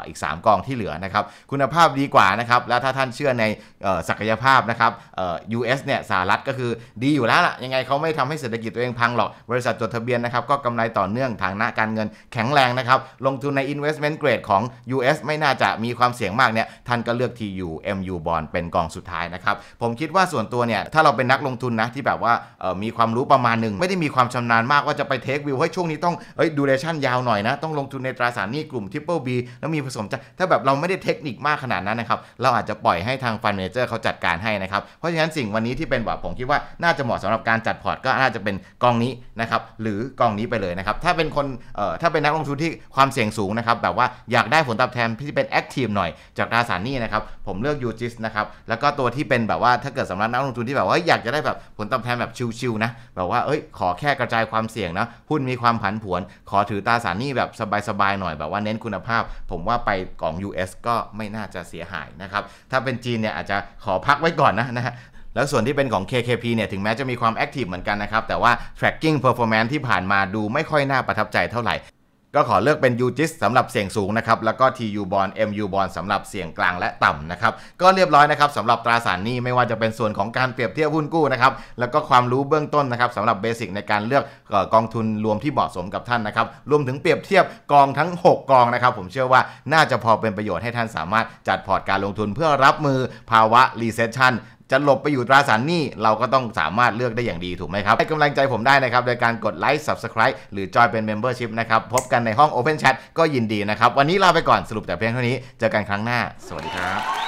อีก 3กองที่เหลือนะครับคุณภาพดีกว่านะครับแล้วถ้าท่านเชื่อในศักยภาพนะครับ US เนี่ยสหรัฐก็คือดีอยู่แล้วล่ะยังไงเขาไม่ทำให้เศรษฐกิจตัวเองพังหรอกบริษัทจดทะเบียนนะครับก็กำไรต่อเนื่องทางหน้าการเงินแข็งแรงนะครับลงทุนใน investment grade ของ US ไม่น่าจะมีความเสี่ยงมากเนี่ยท่านก็เลือก TU MU bond เป็นกองสุดท้ายนะครับผมคิดว่าส่วนตัวเนี่ยถ้าเราเป็นนักลงทุนนะที่แบบว่ามีความรู้ประมาณหนึ่ง ไม่ได้มีความชำนาญมากว่าจะไปเทควิวให้ช่วงนี้ต้องเอ้ยดูเรชั่นยาวหน่อยนะต้องลงทุนในตราสารหนี้กลุ่ม Triple B แล้วมีผสมจะถ้าแบบเราไม่ได้เทคนิคมากขนาดนั้นนะครับเราอาจจะปล่อยให้ทางฟันเมเจอร์เขาจัดการให้นะครับเพราะฉะนั้นสิ่งวันนี้ที่เป็นแบบผมคิดว่าน่าจะเหมาะสำหรับการจัดพอร์ต ก็น่าจะเป็นกองนี้นะครับหรือกองนี้ไปเลยนะครับถ้าเป็นคนเอ่อถ้าเป็นนักลงทุนที่ความเสี่ยงสูงนะครับแบบว่าอยากได้ผลตอบแทนที่เป็นแอคทีฟหน่อยจากตราสารนี้นะครับผมเลือกยูจิสนะครับแล้วก็ตัวที่เป็นแบบว่าถ้าเกิดสำหรับนักลงทุนที่แบบว่าอยากจะได้แบบผลตอบแทนแบบชิวๆนะแบบว่าเอ้ยขอแค่กระจายความเสี่ยงนะหุ้นมีความผันผวน ขอถือตราสารนี้แบบสบายๆหน่อยแบบว่าเน้นคุณภาพ ผมว่าไปกล่อง US ก็ไม่น่าจะเสียหายนะครับถ้าเป็นจีนเนี่ยอาจจะขอพักไว้ก่อนนะนะแล้วส่วนที่เป็นของ KKP เนี่ย ถึงแม้จะมีความแอคทีฟเหมือนกันนะครับ แต่ว่า tracking performance ที่ผ่านมาดูไม่ค่อยน่าประทับใจเท่าไหร่ ก็ขอเลือกเป็น u g i s สำหรับเสี่ยงสูงนะครับ แล้วก็ TU bond MU bond สำหรับเสี่ยงกลางและต่ำนะครับ ก็เรียบร้อยนะครับสำหรับตราสารนี้ ไม่ว่าจะเป็นส่วนของการเปรียบเทียบหุ้นกู้นะครับ แล้วก็ความรู้เบื้องต้นนะครับสำหรับเบสิกในการเลือกกองทุนรวมที่เหมาะสมกับท่านนะครับ รวมถึงเปรียบเทียบกองทั้ง 6 กองนะครับ ผมเชื่อว่าน่าจะพอเป็นประโยชน์ให้ท่านสามารถจัดพอร์ตการลงทุนเพื่อรับมือภาวะ recession จะหลบไปอยู่ตราสารหนี้เราก็ต้องสามารถเลือกได้อย่างดีถูกไหมครับให้กำลังใจผมได้นะครับโดยการกดไลค์ Subscribe หรือจอยเป็น Membership นะครับพบกันในห้อง Open Chat ก็ยินดีนะครับ วันนี้ลาไปก่อนสรุปแต่เพียงเท่านี้ เจอกันครั้งหน้าสวัสดีครับ